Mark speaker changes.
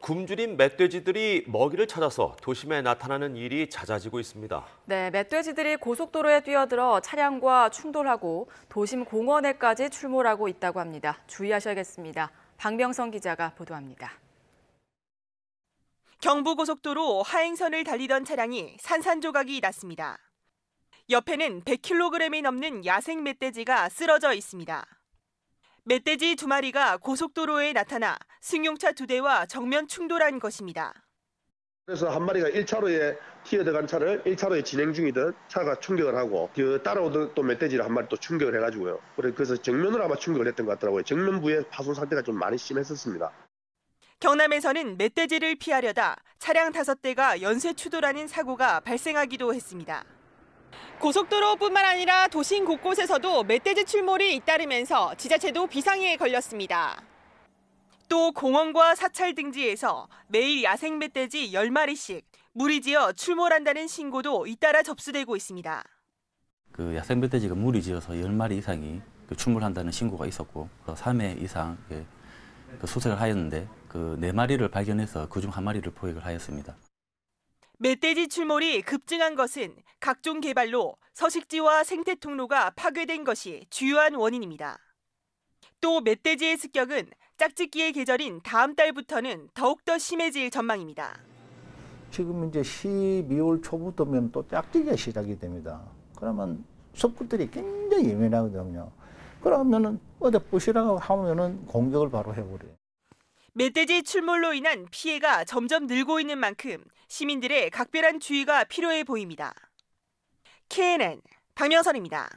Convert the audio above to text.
Speaker 1: 굶주린 멧돼지들이 먹이를 찾아서 도심에 나타나는 일이 잦아지고 있습니다.
Speaker 2: 네, 멧돼지들이 고속도로에 뛰어들어 차량과 충돌하고 도심 공원에까지 출몰하고 있다고 합니다. 주의하셔야겠습니다. 박명성 기자가 보도합니다. 경부고속도로 하행선을 달리던 차량이 산산조각이 났습니다. 옆에는 100kg이 넘는 야생 멧돼지가 쓰러져 있습니다. 멧돼지 두 마리가 고속도로에 나타나 승용차 두 대와 정면 충돌한 것입니다. 그래서 한 마리가 1차로에 튀어들어간 차를 1차로에 진행 중이던 차가 충격을 하고 그 따라오던 또 멧돼지를 한 마리 또 충격을 해가지고요. 그래서 정면으로 아마 충격을 했던 것 같더라고요. 정면부에 파손 상태가 좀 많이 심했었습니다. 경남에서는 멧돼지를 피하려다 차량 5대가 연쇄 추돌하는 사고가 발생하기도 했습니다. 고속도로뿐만 아니라 도심 곳곳에서도 멧돼지 출몰이 잇따르면서 지자체도 비상위에 걸렸습니다. 또 공원과 사찰 등지에서 매일 야생 멧돼지 10마리씩 무리지어 출몰한다는 신고도 잇따라 접수되고 있습니다.
Speaker 1: 그 야생 멧돼지가 무리지어서 10마리 이상이 그 출몰한다는 신고가 있었고 3회 이상 그, 그 수색을 하였는데 그 4마리를 발견해서 그 중 한마리를 포획을 하였습니다.
Speaker 2: 멧돼지 출몰이 급증한 것은 각종 개발로 서식지와 생태 통로가 파괴된 것이 주요한 원인입니다. 또 멧돼지의 습격은 짝짓기의 계절인 다음 달부터는 더욱더 심해질 전망입니다.
Speaker 1: 지금 이제 12월 초부터면 또 짝짓기가 시작이 됩니다. 그러면 숲구들이 굉장히 예민하거든요. 그러면은 어디 부시라고 하면은 공격을 바로 해버려요.
Speaker 2: 멧돼지 출몰로 인한 피해가 점점 늘고 있는 만큼 시민들의 각별한 주의가 필요해 보입니다. KNN 박명선입니다.